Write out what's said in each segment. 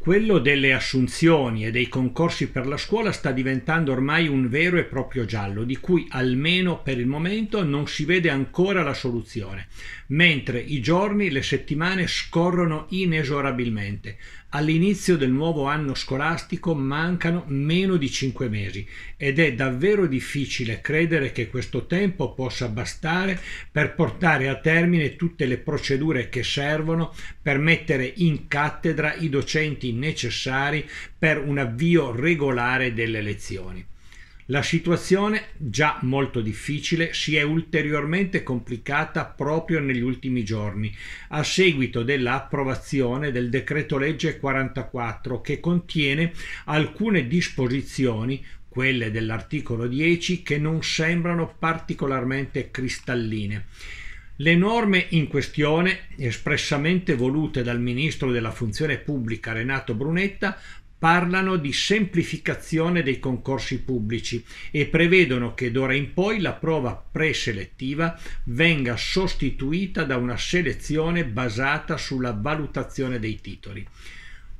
Quello delle assunzioni e dei concorsi per la scuola sta diventando ormai un vero e proprio giallo, di cui almeno per il momento non si vede ancora la soluzione, mentre i giorni, le settimane scorrono inesorabilmente, All'inizio del nuovo anno scolastico mancano meno di 5 mesi ed è davvero difficile credere che questo tempo possa bastare per portare a termine tutte le procedure che servono per mettere in cattedra i docenti necessari per un avvio regolare delle lezioni. La situazione, già molto difficile, si è ulteriormente complicata proprio negli ultimi giorni, a seguito dell'approvazione del decreto legge 44 che contiene alcune disposizioni quelle dell'articolo 10 che non sembrano particolarmente cristalline. Le norme in questione, espressamente volute dal ministro della funzione pubblica Renato Brunetta, parlano di semplificazione dei concorsi pubblici e prevedono che d'ora in poi la prova preselettiva venga sostituita da una selezione basata sulla valutazione dei titoli.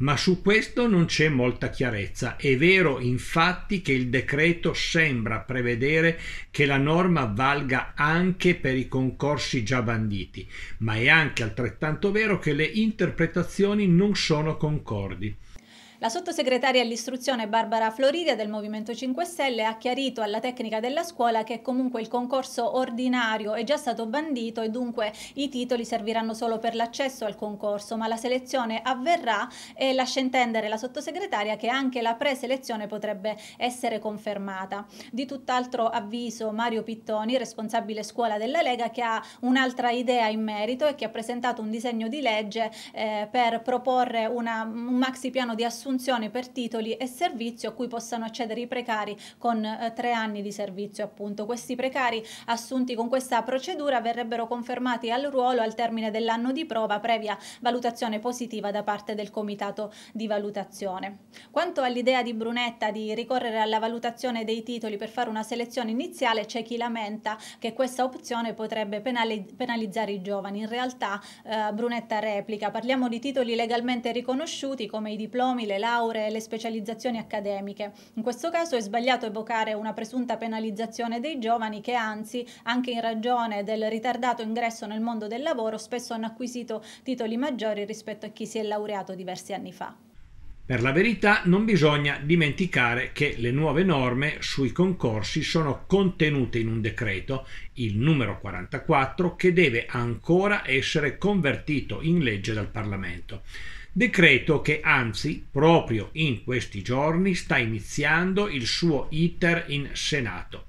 Ma su questo non c'è molta chiarezza. È vero infatti che il decreto sembra prevedere che la norma valga anche per i concorsi già banditi, ma è anche altrettanto vero che le interpretazioni non sono concordi. La sottosegretaria all'istruzione Barbara Florida del Movimento 5 Stelle ha chiarito alla tecnica della scuola che comunque il concorso ordinario è già stato bandito e dunque i titoli serviranno solo per l'accesso al concorso, ma la selezione avverrà e lascia intendere la sottosegretaria che anche la preselezione potrebbe essere confermata. Di tutt'altro avviso Mario Pittoni, responsabile scuola della Lega, che ha un'altra idea in merito e che ha presentato un disegno di legge eh, per proporre una, un maxi piano di assunzione assunzione per titoli e servizio a cui possano accedere i precari con eh, tre anni di servizio appunto. Questi precari assunti con questa procedura verrebbero confermati al ruolo al termine dell'anno di prova previa valutazione positiva da parte del comitato di valutazione. Quanto all'idea di Brunetta di ricorrere alla valutazione dei titoli per fare una selezione iniziale c'è chi lamenta che questa opzione potrebbe penalizzare i giovani. In realtà eh, Brunetta replica, parliamo di titoli legalmente riconosciuti come i diplomi, le lauree e le specializzazioni accademiche. In questo caso è sbagliato evocare una presunta penalizzazione dei giovani che anzi, anche in ragione del ritardato ingresso nel mondo del lavoro, spesso hanno acquisito titoli maggiori rispetto a chi si è laureato diversi anni fa. Per la verità non bisogna dimenticare che le nuove norme sui concorsi sono contenute in un decreto, il numero 44, che deve ancora essere convertito in legge dal Parlamento decreto che anzi proprio in questi giorni sta iniziando il suo iter in Senato.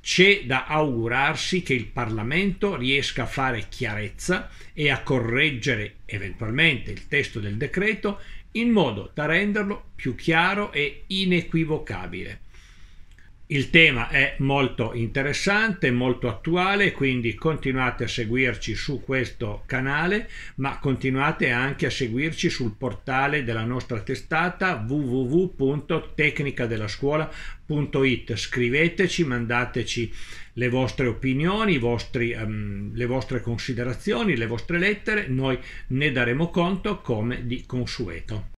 C'è da augurarsi che il Parlamento riesca a fare chiarezza e a correggere eventualmente il testo del decreto in modo da renderlo più chiaro e inequivocabile. Il tema è molto interessante, molto attuale, quindi continuate a seguirci su questo canale, ma continuate anche a seguirci sul portale della nostra testata www.tecnicadellascuola.it. Scriveteci, mandateci le vostre opinioni, vostri, um, le vostre considerazioni, le vostre lettere, noi ne daremo conto come di consueto.